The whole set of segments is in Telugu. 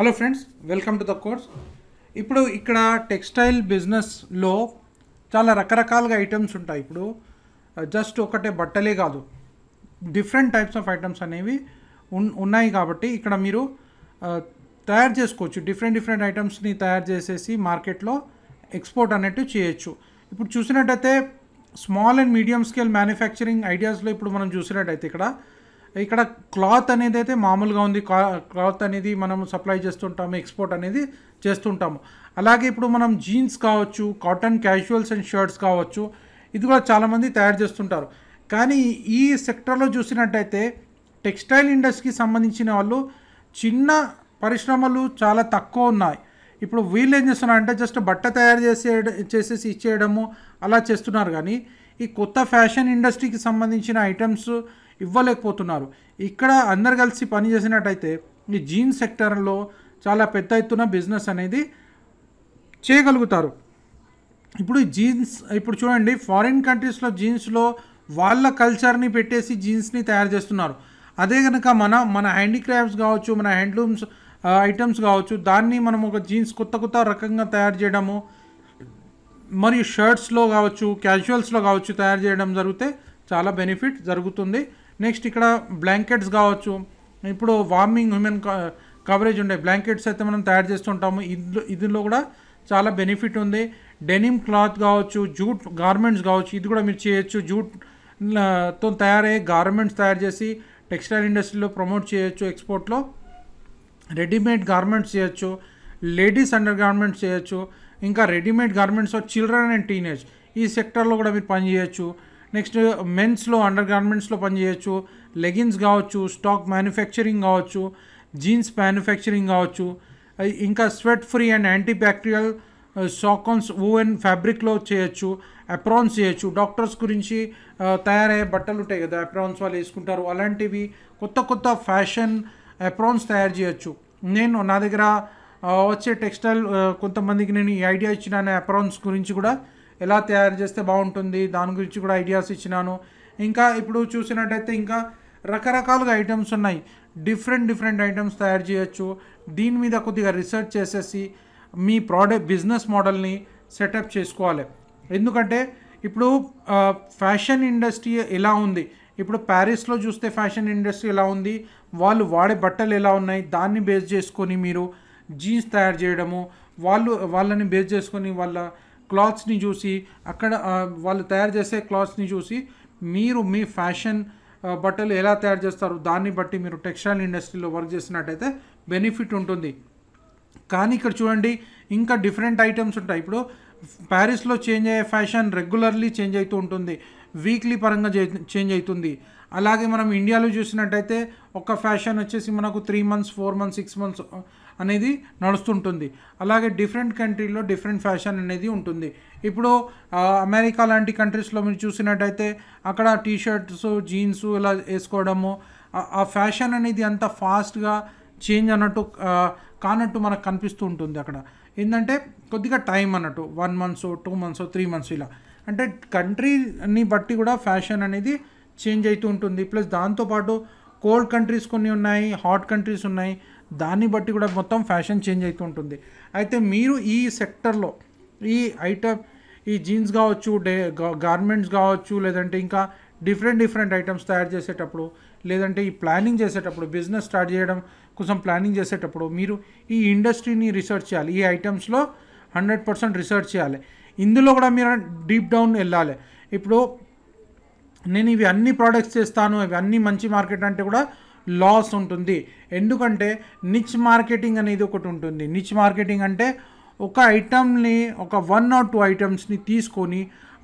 hello friends welcome to the course ఇప్పుడు ఇక్కడ టెక్స్టైల్ బిజినెస్లో చాలా రకరకాలుగా ఐటమ్స్ ఉంటాయి ఇప్పుడు జస్ట్ uh, ఒకటే బట్టలే కాదు డిఫరెంట్ టైప్స్ ఆఫ్ ఐటమ్స్ అనేవి ఉన్నాయి కాబట్టి ఇక్కడ మీరు uh, తయారు చేసుకోవచ్చు డిఫరెంట్ డిఫరెంట్ ఐటమ్స్ని తయారు చేసేసి మార్కెట్లో ఎక్స్పోర్ట్ అనేట్టు చేయొచ్చు ఇప్పుడు చూసినట్టయితే small and medium scale manufacturing ఐడియాస్లో ఇప్పుడు మనం చూసినట్టయితే ఇక్కడ ఇక్కడ క్లాత్ అనేది అయితే మామూలుగా ఉంది క్లాత్ అనేది మనం సప్లై చేస్తుంటాము ఎక్స్పోర్ట్ అనేది చేస్తుంటాము అలాగే ఇప్పుడు మనం జీన్స్ కావచ్చు కాటన్ క్యాజువల్స్ అండ్ షర్ట్స్ కావచ్చు ఇది కూడా చాలామంది తయారు చేస్తుంటారు కానీ ఈ సెక్టర్లో చూసినట్టయితే టెక్స్టైల్ ఇండస్ట్రీకి సంబంధించిన వాళ్ళు చిన్న పరిశ్రమలు చాలా తక్కువ ఉన్నాయి ఇప్పుడు వీళ్ళు ఏం చేస్తున్నారు అంటే జస్ట్ బట్ట తయారు చేసే చేసేసి ఇచ్చేయడము అలా చేస్తున్నారు కానీ ఈ కొత్త ఫ్యాషన్ ఇండస్ట్రీకి సంబంధించిన ఐటమ్స్ ఇవ్వలేకపోతున్నారు ఇక్కడ అందరు కలిసి పనిచేసినట్టయితే ఈ జీన్ సెక్టర్లో చాలా పెద్ద ఎత్తున బిజినెస్ అనేది చేయగలుగుతారు ఇప్పుడు జీన్స్ ఇప్పుడు చూడండి ఫారిన్ కంట్రీస్లో జీన్స్లో వాళ్ళ కల్చర్ని పెట్టేసి జీన్స్ని తయారు చేస్తున్నారు అదే కనుక మన మన హ్యాండిక్రాఫ్ట్స్ కావచ్చు మన హ్యాండ్లూమ్స్ ఐటమ్స్ కావచ్చు దాన్ని మనం ఒక జీన్స్ కొత్త కొత్త రకంగా తయారు చేయడము మరియు షర్ట్స్లో కావచ్చు క్యాజువల్స్లో కావచ్చు తయారు చేయడం జరిగితే చాలా బెనిఫిట్ జరుగుతుంది నెక్స్ట్ ఇక్కడ బ్లాంకెట్స్ కావచ్చు ఇప్పుడు వార్మింగ్ హ్యూమెన్ కవరేజ్ ఉండే బ్లాంకెట్స్ అయితే మనం తయారు చేస్తుంటాము ఇందులో ఇందులో కూడా చాలా బెనిఫిట్ ఉంది డెనిమ్ క్లాత్ కావచ్చు జూట్ గార్మెంట్స్ కావచ్చు ఇది కూడా మీరు చేయొచ్చు జూట్ తో తయారయ్యే గార్మెంట్స్ తయారు చేసి టెక్స్టైల్ ఇండస్ట్రీలో ప్రమోట్ చేయొచ్చు ఎక్స్పోర్ట్లో రెడీమేడ్ గార్మెంట్స్ చేయొచ్చు లేడీస్ అండర్ గార్మెంట్స్ చేయొచ్చు ఇంకా readymade garments of children and teenage ఈ సెక్టర్లో కూడా మీరు పనిచేయచ్చు నెక్స్ట్ మెన్స్లో అండర్ గార్మెంట్స్లో పనిచేయచ్చు లెగిన్స్ కావచ్చు స్టాక్ మ్యానుఫ్యాక్చరింగ్ కావచ్చు జీన్స్ మ్యానుఫ్యాక్చరింగ్ కావచ్చు ఇంకా sweat free and anti bacterial షాకాన్స్ ఓవెన్ ఫ్యాబ్రిక్లో చేయొచ్చు అప్రాన్స్ చేయొచ్చు డాక్టర్స్ గురించి తయారయ్యే బట్టలు ఉంటాయి కదా అప్రాన్స్ వాళ్ళు వేసుకుంటారు అలాంటివి కొత్త కొత్త ఫ్యాషన్ అప్రాన్స్ తయారు చేయొచ్చు నేను నా దగ్గర వచ్చే టెక్స్టైల్ కొంతమందికి నేను ఈ ఐడియా ఇచ్చిన అప్రాన్స్ గురించి కూడా ఎలా తయారు చేస్తే బాగుంటుంది దాని గురించి కూడా ఐడియాస్ ఇచ్చినాను ఇంకా ఇప్పుడు చూసినట్టయితే ఇంకా రకరకాలుగా ఐటమ్స్ ఉన్నాయి డిఫరెంట్ డిఫరెంట్ ఐటమ్స్ తయారు చేయొచ్చు దీని మీద కొద్దిగా రీసెర్చ్ చేసేసి మీ ప్రోడక్ట్ బిజినెస్ మోడల్ని సెటప్ చేసుకోవాలి ఎందుకంటే ఇప్పుడు ఫ్యాషన్ ఇండస్ట్రీ ఎలా ఉంది ఇప్పుడు ప్యారిస్లో చూస్తే ఫ్యాషన్ ఇండస్ట్రీ ఎలా ఉంది వాళ్ళు వాడే బట్టలు ఎలా ఉన్నాయి దాన్ని బేస్ చేసుకొని మీరు జీన్స్ తయారు చేయడము వాళ్ళు వాళ్ళని బేస్ చేసుకొని వాళ్ళ క్లాత్స్ని చూసి అక్కడ వాళ్ళు తయారు చేసే క్లాత్స్ని చూసి మీరు మీ ఫ్యాషన్ బట్టలు ఎలా తయారు చేస్తారు దాన్ని బట్టి మీరు టెక్స్టైల్ ఇండస్ట్రీలో వర్క్ చేసినట్టయితే బెనిఫిట్ ఉంటుంది కానీ ఇక్కడ చూడండి ఇంకా డిఫరెంట్ ఐటమ్స్ ఉంటాయి ఇప్పుడు ప్యారిస్లో చేంజ్ అయ్యే ఫ్యాషన్ రెగ్యులర్లీ చేంజ్ అవుతూ ఉంటుంది వీక్లీ పరంగా చేంజ్ అవుతుంది అలాగే మనం ఇండియాలో చూసినట్టయితే ఒక ఫ్యాషన్ వచ్చేసి మనకు three months four months six months అనేది నడుస్తుంటుంది అలాగే డిఫరెంట్ కంట్రీలో డిఫరెంట్ ఫ్యాషన్ అనేది ఉంటుంది ఇప్పుడు అమెరికా లాంటి కంట్రీస్లో మీరు చూసినట్టయితే అక్కడ టీషర్ట్స్ జీన్స్ ఇలా వేసుకోవడము ఆ ఫ్యాషన్ అనేది అంత ఫాస్ట్గా చేంజ్ అన్నట్టు కానట్టు మనకు కనిపిస్తూ ఉంటుంది అక్కడ ఏంటంటే కొద్దిగా టైం అన్నట్టు one months two months three months ఇలా అంటే కంట్రీని బట్టి కూడా ఫ్యాషన్ అనేది చేంజ్ అవుతూ ఉంటుంది ప్లస్ దాంతోపాటు కోల్డ్ కంట్రీస్ కొన్ని ఉన్నాయి హాట్ కంట్రీస్ ఉన్నాయి దాన్ని బట్టి కూడా మొత్తం ఫ్యాషన్ చేంజ్ అవుతూ ఉంటుంది అయితే మీరు ఈ సెక్టర్లో ఈ ఐటమ్ ఈ జీన్స్ కావచ్చు డే గార్మెంట్స్ కావచ్చు లేదంటే ఇంకా డిఫరెంట్ డిఫరెంట్ ఐటమ్స్ తయారు చేసేటప్పుడు లేదంటే ఈ ప్లానింగ్ చేసేటప్పుడు బిజినెస్ స్టార్ట్ చేయడం కోసం ప్లానింగ్ చేసేటప్పుడు మీరు ఈ ఇండస్ట్రీని రీసెర్చ్ చేయాలి ఈ ఐటమ్స్లో హండ్రెడ్ పర్సెంట్ రీసెర్చ్ చేయాలి ఇందులో కూడా మీరు డీప్ డౌన్ వెళ్ళాలి ఇప్పుడు నేను ఇవి అన్ని ప్రోడక్ట్స్ చేస్తాను ఇవి అన్ని మంచి మార్కెట్ అంటే కూడా లాస్ ఉంటుంది ఎందుకంటే నిచ్ మార్కెటింగ్ అనేది ఒకటి ఉంటుంది నిచ్ మార్కెటింగ్ అంటే ఒక ఐటమ్ని ఒక వన్ ఆర్ టూ ఐటమ్స్ని తీసుకొని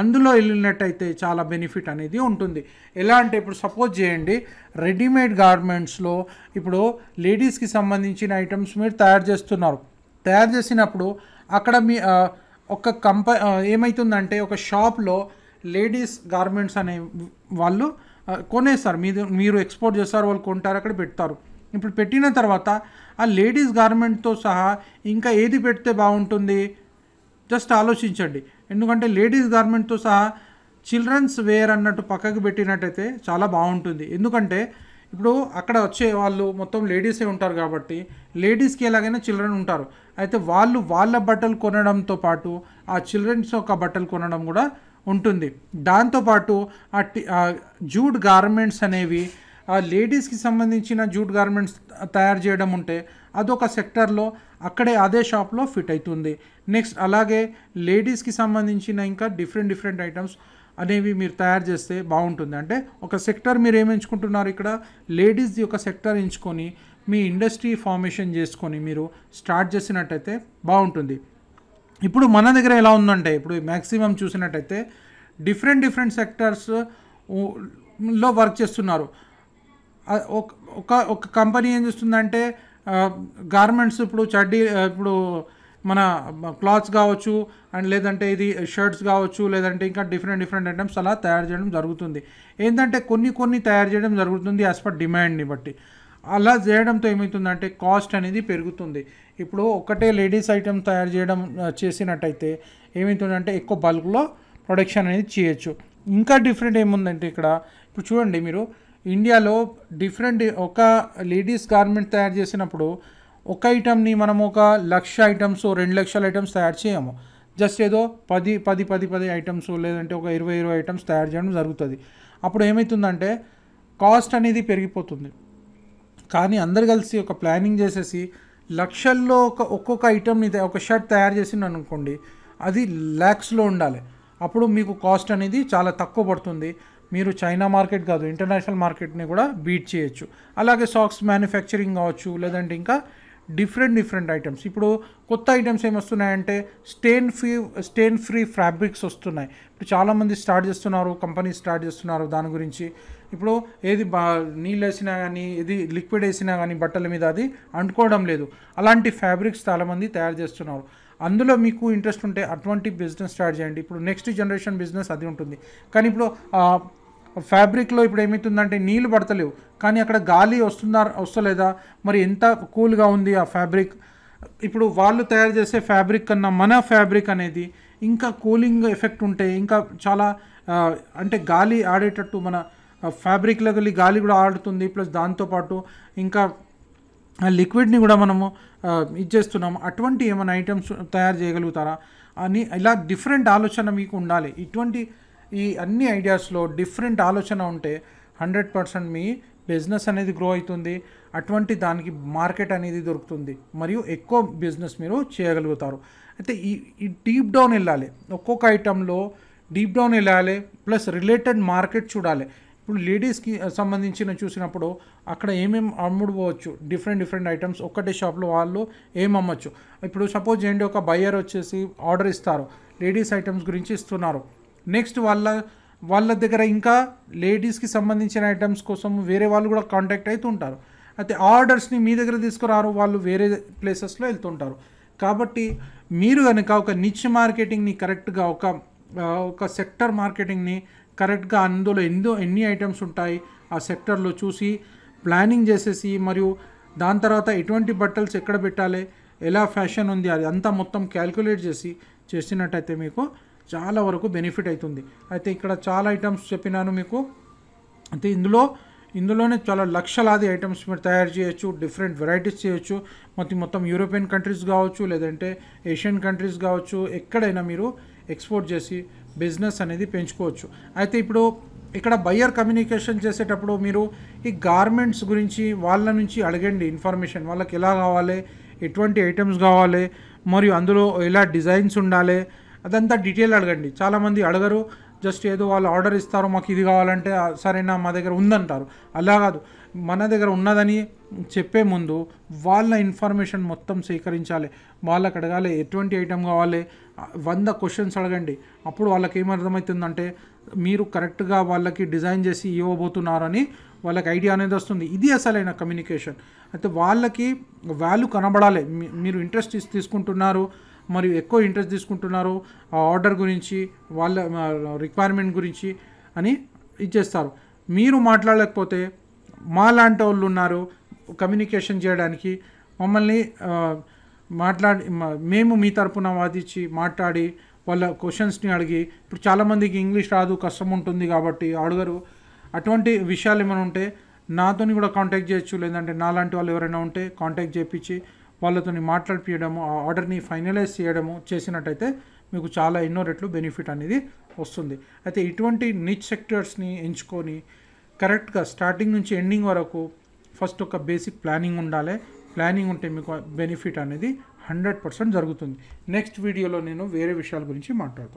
అందులో వెళ్ళినట్టయితే చాలా బెనిఫిట్ అనేది ఉంటుంది ఎలా అంటే ఇప్పుడు సపోజ్ చేయండి రెడీమేడ్ గార్మెంట్స్లో ఇప్పుడు లేడీస్కి సంబంధించిన ఐటమ్స్ మీరు తయారు చేస్తున్నారు తయారు చేసినప్పుడు అక్కడ మీ ఒక కంప ఏమవుతుందంటే ఒక షాప్లో లేడీస్ గార్మెంట్స్ అనే వాళ్ళు కొనేస్తారు మీరు మీరు ఎక్స్పోర్ట్ చేస్తారు వాళ్ళు కొంటారు అక్కడ పెడతారు ఇప్పుడు పెట్టిన తర్వాత ఆ లేడీస్ గార్మెంట్తో సహా ఇంకా ఏది పెడితే బాగుంటుంది జస్ట్ ఆలోచించండి ఎందుకంటే లేడీస్ గార్మెంట్తో సహా చిల్డ్రన్స్ వేర్ అన్నట్టు పక్కకు పెట్టినట్టయితే చాలా బాగుంటుంది ఎందుకంటే ఇప్పుడు అక్కడ వచ్చే వాళ్ళు మొత్తం లేడీసే ఉంటారు కాబట్టి లేడీస్కి ఎలాగైనా చిల్డ్రన్ ఉంటారు అయితే వాళ్ళు వాళ్ళ బట్టలు కొనడంతో పాటు ఆ చిల్డ్రన్స్ యొక్క బట్టలు కొనడం కూడా ఉంటుంది దాంతోపాటు ఆ జూట్ గార్మెంట్స్ అనేవి ఆ లేడీస్కి సంబంధించిన జూట్ గార్మెంట్స్ తయారు చేయడం ఉంటే అదొక సెక్టర్లో అక్కడే అదే షాప్లో ఫిట్ అవుతుంది నెక్స్ట్ అలాగే లేడీస్కి సంబంధించిన ఇంకా డిఫరెంట్ డిఫరెంట్ ఐటమ్స్ అనేవి మీరు తయారు చేస్తే బాగుంటుంది అంటే ఒక సెక్టర్ మీరు ఏమి ఎంచుకుంటున్నారు ఇక్కడ లేడీస్ యొక్క సెక్టర్ ఎంచుకొని మీ ఇండస్ట్రీ ఫార్మేషన్ చేసుకొని మీరు స్టార్ట్ చేసినట్టయితే బాగుంటుంది ఇప్పుడు మన దగ్గర ఎలా ఉందంటే ఇప్పుడు మ్యాక్సిమం చూసినట్టయితే డిఫరెంట్ డిఫరెంట్ సెక్టర్స్ లో వర్క్ చేస్తున్నారు ఒక ఒక కంపెనీ ఏం చేస్తుందంటే గార్మెంట్స్ ఇప్పుడు చడ్డీ ఇప్పుడు మన క్లాత్స్ కావచ్చు అండ్ లేదంటే ఇది షర్ట్స్ కావచ్చు లేదంటే ఇంకా డిఫరెంట్ డిఫరెంట్ ఐటమ్స్ అలా తయారు చేయడం జరుగుతుంది ఏంటంటే కొన్ని కొన్ని తయారు చేయడం జరుగుతుంది యాజ్ పర్ డిమాండ్ని బట్టి అలా చేయడంతో ఏమవుతుందంటే కాస్ట్ అనేది పెరుగుతుంది ఇప్పుడు ఒకటే లేడీస్ ఐటమ్ తయారు చేయడం చేసినట్టయితే ఏమవుతుందంటే ఎక్కువ బల్క్లో ప్రొడక్షన్ అనేది చేయొచ్చు ఇంకా డిఫరెంట్ ఏముందంటే ఇక్కడ ఇప్పుడు చూడండి మీరు ఇండియాలో డిఫరెంట్ ఒక లేడీస్ గార్మెంట్ తయారు చేసినప్పుడు ఒక ఐటమ్ని మనం ఒక లక్ష ఐటమ్స్ రెండు లక్షల ఐటమ్స్ తయారు చేయము జస్ట్ ఏదో పది పది పది పది ఐటమ్స్ లేదంటే ఒక ఇరవై ఇరవై ఐటమ్స్ తయారు చేయడం జరుగుతుంది అప్పుడు ఏమవుతుందంటే కాస్ట్ అనేది పెరిగిపోతుంది కానీ అందరు కలిసి ఒక ప్లానింగ్ చేసేసి లక్షల్లో ఒక ఒక్కొక్క ఐటమ్ని ఒక షర్ట్ తయారు చేసింది అనుకోండి అది ల్యాక్స్లో ఉండాలి అప్పుడు మీకు కాస్ట్ అనేది చాలా తక్కువ పడుతుంది మీరు చైనా మార్కెట్ కాదు ఇంటర్నేషనల్ మార్కెట్ని కూడా బీట్ చేయొచ్చు అలాగే సాక్స్ మ్యానుఫ్యాక్చరింగ్ కావచ్చు లేదంటే ఇంకా డిఫరెంట్ డిఫరెంట్ ఐటమ్స్ ఇప్పుడు కొత్త ఐటమ్స్ ఏమొస్తున్నాయంటే stain free stain free fabrics వస్తున్నాయి ఇప్పుడు చాలామంది స్టార్ట్ చేస్తున్నారు కంపెనీస్ స్టార్ట్ చేస్తున్నారు దాని గురించి ఇప్పుడు ఏది బా నీళ్ళు వేసినా కానీ ఏది లిక్విడ్ వేసినా కానీ బట్టల మీద అది అంటుకోవడం లేదు అలాంటి ఫ్యాబ్రిక్స్ చాలామంది తయారు చేస్తున్నారు అందులో మీకు ఇంట్రెస్ట్ ఉంటే అటువంటి బిజినెస్ స్టార్ట్ చేయండి ఇప్పుడు నెక్స్ట్ జనరేషన్ బిజినెస్ అది ఉంటుంది కానీ ఇప్పుడు ఫ్యాబ్రిక్లో ఇప్పుడు ఏమవుతుందంటే నీళ్ళు పడతలేవు కానీ అక్కడ గాలి వస్తుందా వస్తలేదా మరి ఎంత కూల్గా ఉంది ఆ ఫ్యాబ్రిక్ ఇప్పుడు వాళ్ళు తయారు చేసే ఫ్యాబ్రిక్ కన్నా మన ఫ్యాబ్రిక్ అనేది ఇంకా కూలింగ్ ఎఫెక్ట్ ఉంటే ఇంకా చాలా అంటే గాలి ఆడేటట్టు మన ఫ్యాబ్రిక్లోకి వెళ్ళి గాలి కూడా ఆడుతుంది ప్లస్ దాంతోపాటు ఇంకా ఆ లిక్విడ్ని కూడా మనము ఇచ్చేస్తున్నాం అటువంటి ఏమైనా ఐటమ్స్ తయారు చేయగలుగుతారా అని ఇలా డిఫరెంట్ ఆలోచన మీకు ఉండాలి ఇటువంటి ఈ అన్ని ఐడియాస్లో డిఫరెంట్ ఆలోచన ఉంటే హండ్రెడ్ పర్సెంట్ మీ బిజినెస్ అనేది గ్రో అవుతుంది అటువంటి దానికి మార్కెట్ అనేది దొరుకుతుంది మరియు ఎక్కువ బిజినెస్ మీరు చేయగలుగుతారు అయితే ఈ ఈ డీప్ డౌన్ వెళ్ళాలి ఒక్కొక్క ఐటెంలో డీప్ డౌన్ వెళ్ళాలి ప్లస్ రిలేటెడ్ మార్కెట్ చూడాలి ఇప్పుడు లేడీస్కి సంబంధించిన చూసినప్పుడు అక్కడ ఏమేమి అమ్ముడుపోవచ్చు డిఫరెంట్ డిఫరెంట్ ఐటమ్స్ ఒక్కటే షాప్లో వాళ్ళు ఏం అమ్మచ్చు ఇప్పుడు సపోజ్ ఏంటి ఒక బయ్యర్ వచ్చేసి ఆర్డర్ ఇస్తారు లేడీస్ ఐటమ్స్ గురించి ఇస్తున్నారు నెక్స్ట్ వాళ్ళ వాళ్ళ దగ్గర ఇంకా లేడీస్కి సంబంధించిన ఐటమ్స్ కోసం వేరే వాళ్ళు కూడా కాంటాక్ట్ అవుతుంటారు అయితే ఆర్డర్స్ని మీ దగ్గర తీసుకురారు వాళ్ళు వేరే ప్లేసెస్లో వెళ్తుంటారు కాబట్టి మీరు కనుక ఒక నిచ్ మార్కెటింగ్ని కరెక్ట్గా ఒక ఒక సెక్టర్ మార్కెటింగ్ని కరెక్ట్గా అందులో ఎందు ఎన్ని ఐటమ్స్ ఉంటాయి ఆ సెక్టర్లో చూసి ప్లానింగ్ చేసేసి మరియు దాని తర్వాత ఎటువంటి బట్టల్స్ ఎక్కడ పెట్టాలి ఎలా ఫ్యాషన్ ఉంది అది అంతా మొత్తం క్యాల్కులేట్ చేసి చేసినట్టయితే మీకు చాలా వరకు బెనిఫిట్ అవుతుంది అయితే ఇక్కడ చాలా ఐటమ్స్ చెప్పినాను మీకు అయితే ఇందులో ఇందులోనే చాలా లక్షలాది ఐటమ్స్ మీరు తయారు చేయొచ్చు డిఫరెంట్ వెరైటీస్ చేయొచ్చు మొత్తం మొత్తం యూరోపియన్ కంట్రీస్ కావచ్చు లేదంటే ఏషియన్ కంట్రీస్ కావచ్చు ఎక్కడైనా మీరు ఎక్స్పోర్ట్ చేసి బిజినెస్ అనేది పెంచుకోవచ్చు అయితే ఇప్పుడు ఇక్కడ బయ్యర్ కమ్యూనికేషన్ చేసేటప్పుడు మీరు ఈ గార్మెంట్స్ గురించి వాళ్ళ నుంచి అడగండి ఇన్ఫర్మేషన్ వాళ్ళకి ఎలా కావాలి ఎటువంటి ఐటమ్స్ కావాలి మరియు అందులో ఎలా డిజైన్స్ ఉండాలి అదంతా డీటెయిల్ అడగండి చాలామంది అడగరు జస్ట్ ఏదో వాళ్ళు ఆర్డర్ ఇస్తారు మాకు ఇది కావాలంటే సరేనా మా దగ్గర ఉందంటారు అలా కాదు మన దగ్గర ఉన్నదని చెప్పే ముందు వాళ్ళ ఇన్ఫర్మేషన్ మొత్తం సేకరించాలి వాళ్ళకి అడగాలి ఎటువంటి ఐటెం కావాలి వంద క్వశ్చన్స్ అడగండి అప్పుడు వాళ్ళకి ఏమర్థమవుతుందంటే మీరు కరెక్ట్గా వాళ్ళకి డిజైన్ చేసి ఇవ్వబోతున్నారని వాళ్ళకి ఐడియా అనేది వస్తుంది ఇది అసలైన కమ్యూనికేషన్ అయితే వాళ్ళకి వాల్యూ కనబడాలి మీరు ఇంట్రెస్ట్ తీసుకుంటున్నారు మరియు ఎక్కువ ఇంట్రెస్ట్ తీసుకుంటున్నారు ఆ ఆర్డర్ గురించి వాళ్ళ రిక్వైర్మెంట్ గురించి అని ఇచ్చేస్తారు మీరు మాట్లాడలేకపోతే మా లాంటి వాళ్ళు ఉన్నారు కమ్యూనికేషన్ చేయడానికి మమ్మల్ని మాట్లాడి మేము మీ తరపున వాదించి మాట్లాడి వాళ్ళ క్వశ్చన్స్ని అడిగి ఇప్పుడు చాలామందికి ఇంగ్లీష్ రాదు కష్టం ఉంటుంది కాబట్టి అడుగరు అటువంటి విషయాలు ఏమైనా ఉంటే నాతోని కూడా కాంటాక్ట్ చేయొచ్చు లేదంటే నాలాంటి వాళ్ళు ఎవరైనా ఉంటే కాంటాక్ట్ చేయించి వాళ్ళతో మాట్లాడిపించడము ఆ ఆర్డర్ని ఫైనలైజ్ చేయడము చేసినట్టయితే మీకు చాలా ఎన్నో రెట్లు బెనిఫిట్ అనేది వస్తుంది అయితే ఇటువంటి నిచ్ సెక్టర్స్ని ఎంచుకొని కరెక్ట్గా స్టార్టింగ్ నుంచి ఎండింగ్ వరకు ఫస్ట్ ఒక బేసిక్ ప్లానింగ్ ఉండాలి ప్లానింగ్ ఉంటే మీకు బెనిఫిట్ అనేది హండ్రెడ్ పర్సెంట్ జరుగుతుంది నెక్స్ట్ వీడియోలో నేను వేరే విషయాల గురించి మాట్లాడతాను